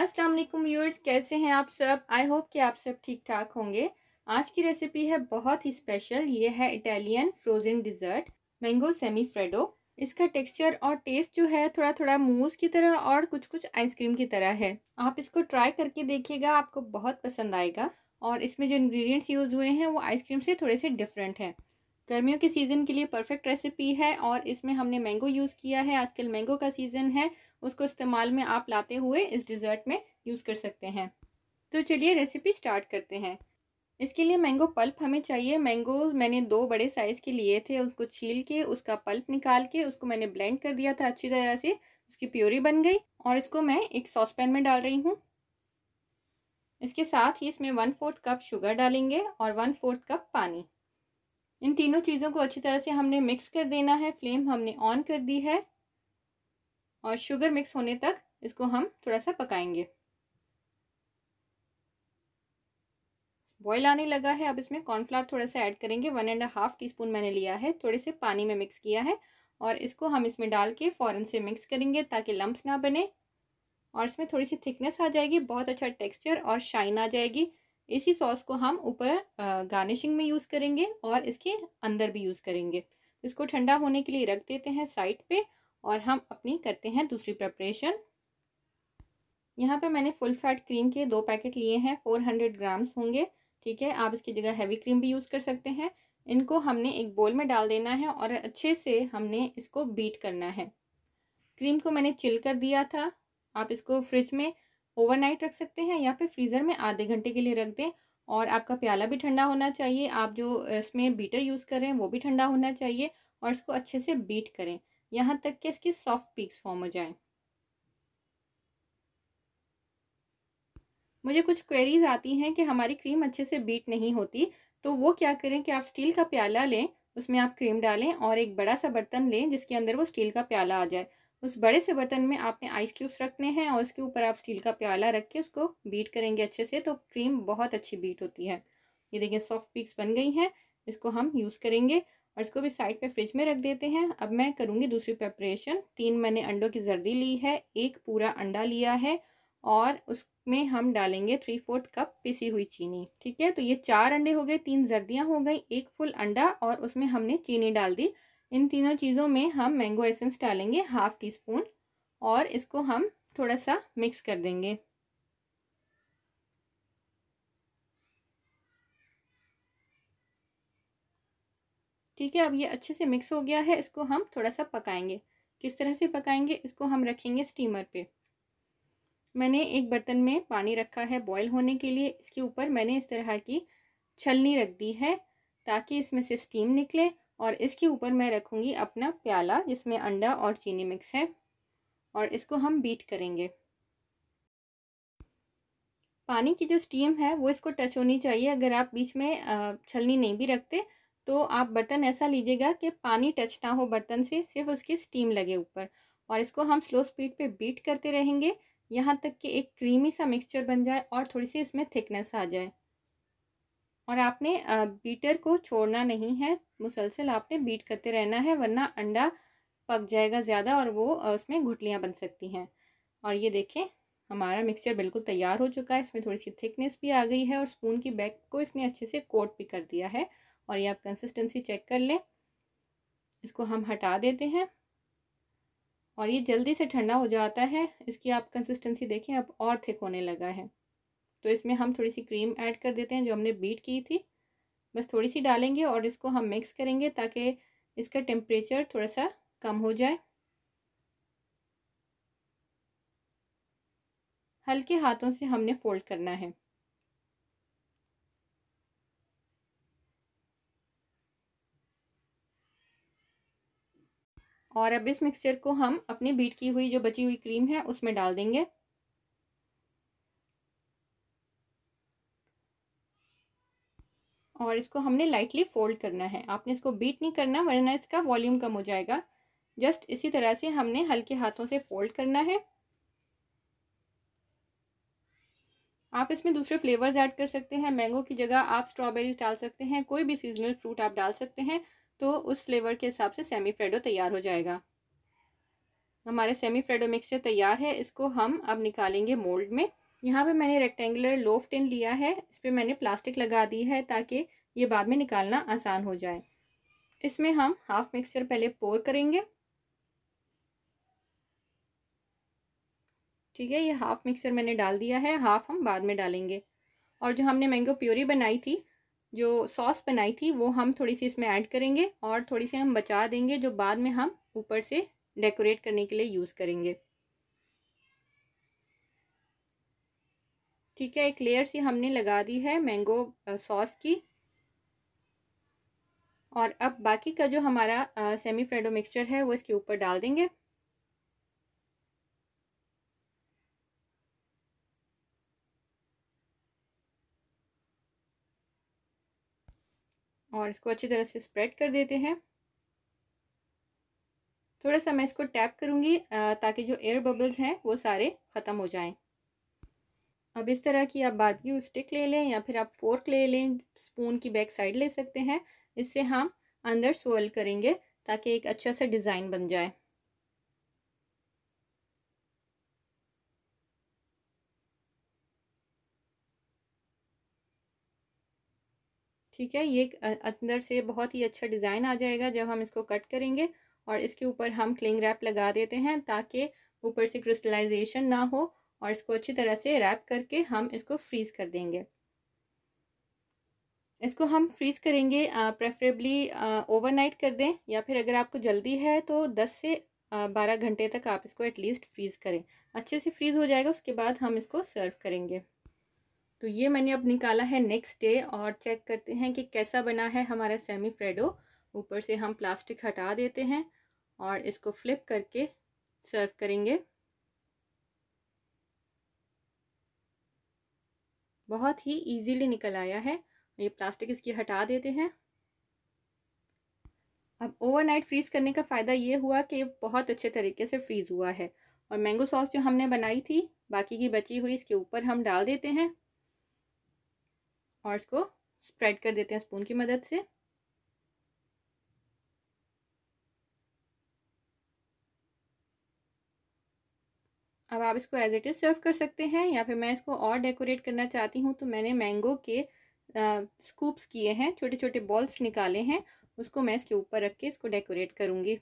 अस्सलाम वालेकुम व्यूअर्स कैसे हैं आप सब आई होप कि आप सब ठीक ठाक होंगे आज की रेसिपी है बहुत ही स्पेशल ये है Italian frozen dessert mango semifreddo इसका टेक्सचर और टेस्ट जो है थोड़ा थोड़ा मूस की तरह और कुछ कुछ आइसक्रीम की तरह है आप इसको ट्राई करके देखिएगा आपको बहुत पसंद आएगा और इसमें जो इन्ग्रीडियंट्स यूज़ हुए हैं वो आइसक्रीम से थोड़े से डिफरेंट हैं गर्मियों के सीज़न के लिए परफेक्ट रेसिपी है और इसमें हमने मैंगो यूज़ किया है आजकल मैंगो का सीज़न है उसको इस्तेमाल में आप लाते हुए इस डिज़र्ट में यूज़ कर सकते हैं तो चलिए रेसिपी स्टार्ट करते हैं इसके लिए मैंगो पल्प हमें चाहिए मैंगो मैंने दो बड़े साइज़ के लिए थे उनको छील के उसका पल्प निकाल के उसको मैंने ब्लेंड कर दिया था अच्छी तरह से उसकी प्योरी बन गई और इसको मैं एक सॉस पैन में डाल रही हूँ इसके साथ ही इसमें वन फोर्थ कप शुगर डालेंगे और वन फोर्थ कप पानी इन तीनों चीज़ों को अच्छी तरह से हमने मिक्स कर देना है फ्लेम हमने ऑन कर दी है और शुगर मिक्स होने तक इसको हम थोड़ा सा पकाएंगे बॉयल आने लगा है अब इसमें कॉर्नफ्लावर थोड़ा सा ऐड करेंगे one and half teaspoon मैंने लिया है थोड़े से पानी में मिक्स किया है और इसको हम इसमें डाल के फ़ौरन से मिक्स करेंगे ताकि लम्ब्स ना बने और इसमें थोड़ी सी थिकनेस आ जाएगी बहुत अच्छा टेक्स्चर और शाइन आ जाएगी इसी सॉस को हम ऊपर गार्निशिंग में यूज़ करेंगे और इसके अंदर भी यूज़ करेंगे इसको ठंडा होने के लिए रख देते हैं साइड पर और हम अपनी करते हैं दूसरी प्रेपरेशन यहाँ पे मैंने फुल फैट क्रीम के दो पैकेट लिए हैं फोर हंड्रेड ग्राम्स होंगे ठीक है आप इसकी जगह हैवी क्रीम भी यूज़ कर सकते हैं इनको हमने एक बोल में डाल देना है और अच्छे से हमने इसको बीट करना है क्रीम को मैंने चिल कर दिया था आप इसको फ्रिज में ओवरनाइट रख सकते हैं या फिर फ्रीज़र में आधे घंटे के लिए रख दें और आपका प्याला भी ठंडा होना चाहिए आप जो इसमें बीटर यूज़ कर रहे हैं वो भी ठंडा होना चाहिए और इसको अच्छे से बीट करें यहाँ तक कि इसकी सॉफ्ट पीक्स फॉर्म हो जाए मुझे कुछ क्वेरीज आती हैं कि हमारी क्रीम अच्छे से बीट नहीं होती तो वो क्या करें कि आप स्टील का प्याला लें उसमें आप क्रीम डालें और एक बड़ा सा बर्तन लें जिसके अंदर वो स्टील का प्याला आ जाए उस बड़े से बर्तन में आपने आइस क्यूब्स रखने हैं और उसके ऊपर आप स्टील का प्याला रख के उसको बीट करेंगे अच्छे से तो क्रीम बहुत अच्छी बीट होती है ये देखिए सॉफ्ट पीक्स बन गई हैं इसको हम यूज़ करेंगे और इसको भी साइड पे फ्रिज में रख देते हैं अब मैं करूँगी दूसरी प्रेपरेशन तीन मैंने अंडों की जर्दी ली है एक पूरा अंडा लिया है और उसमें हम डालेंगे थ्री फोर्थ कप पिसी हुई चीनी ठीक है तो ये चार अंडे हो गए तीन जर्दियाँ हो गई एक फुल अंडा और उसमें हमने चीनी डाल दी इन तीनों चीज़ों में हम मैंगो एसेंस डालेंगे हाफ टी स्पून और इसको हम थोड़ा सा मिक्स कर देंगे ठीक है अब ये अच्छे से मिक्स हो गया है इसको हम थोड़ा सा पकाएंगे किस तरह से पकाएंगे इसको हम रखेंगे स्टीमर पे मैंने एक बर्तन में पानी रखा है बॉईल होने के लिए इसके ऊपर मैंने इस तरह की छलनी रख दी है ताकि इसमें से स्टीम निकले और इसके ऊपर मैं रखूँगी अपना प्याला जिसमें अंडा और चीनी मिक्स है और इसको हम बीट करेंगे पानी की जो स्टीम है वो इसको टच होनी चाहिए अगर आप बीच में छलनी नहीं भी रखते तो आप बर्तन ऐसा लीजिएगा कि पानी टच ना हो बर्तन से सिर्फ उसकी स्टीम लगे ऊपर और इसको हम स्लो स्पीड पे बीट करते रहेंगे यहाँ तक कि एक क्रीमी सा मिक्सचर बन जाए और थोड़ी सी इसमें थिकनेस आ जाए और आपने बीटर को छोड़ना नहीं है मुसलसल आपने बीट करते रहना है वरना अंडा पक जाएगा ज़्यादा और वो उसमें घुटलियाँ बन सकती हैं और ये देखें हमारा मिक्सचर बिल्कुल तैयार हो चुका है इसमें थोड़ी सी थिकनेस भी आ गई है और स्पून की बैक को इसने अच्छे से कोट भी कर दिया है और ये आप कंसिस्टेंसी चेक कर लें इसको हम हटा देते हैं और ये जल्दी से ठंडा हो जाता है इसकी आप कंसिस्टेंसी देखें अब और थिक होने लगा है तो इसमें हम थोड़ी सी क्रीम ऐड कर देते हैं जो हमने बीट की थी बस थोड़ी सी डालेंगे और इसको हम मिक्स करेंगे ताकि इसका टेम्परेचर थोड़ा सा कम हो जाए हल्के हाथों से हमने फोल्ड करना है और अब इस मिक्सचर को हम अपनी बीट की हुई जो बची हुई क्रीम है उसमें डाल देंगे और इसको हमने लाइटली फोल्ड करना है आपने इसको बीट नहीं करना वरना इसका वॉल्यूम कम हो जाएगा जस्ट इसी तरह से हमने हल्के हाथों से फोल्ड करना है आप इसमें दूसरे फ्लेवर्स ऐड कर सकते हैं मैंगो की जगह आप स्ट्रॉबेरीज डाल सकते हैं कोई भी सीजनल फ्रूट आप डाल सकते हैं तो उस फ्लेवर के हिसाब से सेमी फ्रेडो तैयार हो जाएगा हमारे सेमी फ्रेडो मिक्सचर तैयार है इसको हम अब निकालेंगे मोल्ड में यहाँ पे मैंने रेक्टेंगुलर लोफ टिन लिया है इस पर मैंने प्लास्टिक लगा दी है ताकि ये बाद में निकालना आसान हो जाए इसमें हम हाफ मिक्सचर पहले पोर करेंगे ठीक है ये हाफ मिक्सचर मैंने डाल दिया है हाफ हम बाद में डालेंगे और जो हमने मैंगो प्योरी बनाई थी जो सॉस बनाई थी वो हम थोड़ी सी इसमें ऐड करेंगे और थोड़ी सी हम बचा देंगे जो बाद में हम ऊपर से डेकोरेट करने के लिए यूज़ करेंगे ठीक है एक लेयर सी हमने लगा दी है मैंगो सॉस की और अब बाकी का जो हमारा सेमी फ्रेडो मिक्सचर है वो इसके ऊपर डाल देंगे और इसको अच्छी तरह से स्प्रेड कर देते हैं थोड़ा सा मैं इसको टैप करूँगी ताकि जो एयर बबल्स हैं वो सारे ख़त्म हो जाएं अब इस तरह की आप बारबेक्यू स्टिक ले लें या फिर आप फोर्क ले लें स्पून की बैक साइड ले सकते हैं इससे हम अंदर सोल करेंगे ताकि एक अच्छा सा डिज़ाइन बन जाए ठीक है ये अंदर से बहुत ही अच्छा डिज़ाइन आ जाएगा जब हम इसको कट करेंगे और इसके ऊपर हम क्लिंग रैप लगा देते हैं ताकि ऊपर से क्रिस्टलाइजेशन ना हो और इसको अच्छी तरह से रैप करके हम इसको फ्रीज़ कर देंगे इसको हम फ्रीज़ करेंगे प्रेफरेबली ओवरनाइट कर दें या फिर अगर आपको जल्दी है तो दस से बारह घंटे तक आप इसको एटलीस्ट फ्रीज़ करें अच्छे से फ्रीज़ हो जाएगा उसके बाद हम इसको सर्व करेंगे तो ये मैंने अब निकाला है नेक्स्ट डे और चेक करते हैं कि कैसा बना है हमारा सेमी फ्रेडो ऊपर से हम प्लास्टिक हटा देते हैं और इसको फ्लिप करके सर्व करेंगे बहुत ही इजीली निकल आया है ये प्लास्टिक इसकी हटा देते हैं अब ओवरनाइट फ्रीज़ करने का फ़ायदा ये हुआ कि बहुत अच्छे तरीके से फ्रीज़ हुआ है और मैंगो सॉस जो हमने बनाई थी बाकी की बची हुई इसके ऊपर हम डाल देते हैं और इसको स्प्रेड कर देते हैं स्पून की मदद से अब आप इसको एज इट इज़ सर्व कर सकते हैं या फिर मैं इसको और डेकोरेट करना चाहती हूँ तो मैंने मैंगो के स्कूप्स किए हैं छोटे छोटे बॉल्स निकाले हैं उसको मैं इसके ऊपर रख के इसको डेकोरेट करूँगी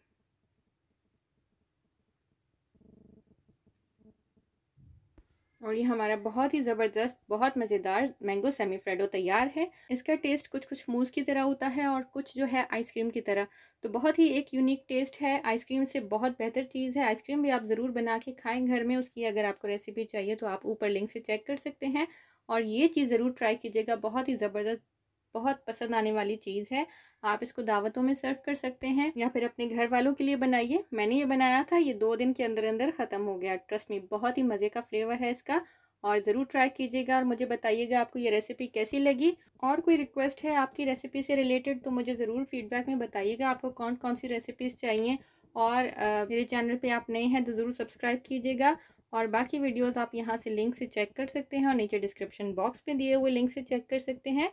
और ये हमारा बहुत ही ज़बरदस्त बहुत मज़ेदार मैंगो सेमी फ्रेडो तैयार है इसका टेस्ट कुछ कुछ मूज़ की तरह होता है और कुछ जो है आइसक्रीम की तरह तो बहुत ही एक यूनिक टेस्ट है आइसक्रीम से बहुत बेहतर चीज़ है आइसक्रीम भी आप ज़रूर बना के खाएँ घर में उसकी अगर आपको रेसिपी चाहिए तो आप ऊपर लिंक से चेक कर सकते हैं और ये चीज़ ज़रूर ट्राई कीजिएगा बहुत ही ज़बरदस्त बहुत पसंद आने वाली चीज़ है आप इसको दावतों में सर्व कर सकते हैं या फिर अपने घर वालों के लिए बनाइए मैंने ये बनाया था ये दो दिन के अंदर अंदर ख़त्म हो गया ट्रस्ट में बहुत ही मज़े का फ्लेवर है इसका और ज़रूर ट्राई कीजिएगा और मुझे बताइएगा आपको ये रेसिपी कैसी लगी और कोई रिक्वेस्ट है आपकी रेसिपी से रिलेटेड तो मुझे ज़रूर फीडबैक में बताइएगा आपको कौन कौन सी रेसिपीज़ चाहिए और आ, मेरे चैनल पे आप नए हैं तो ज़रूर सब्सक्राइब कीजिएगा और बाकी वीडियोस आप यहाँ से लिंक से चेक कर सकते हैं और नीचे डिस्क्रिप्शन बॉक्स में दिए हुए लिंक से चेक कर सकते हैं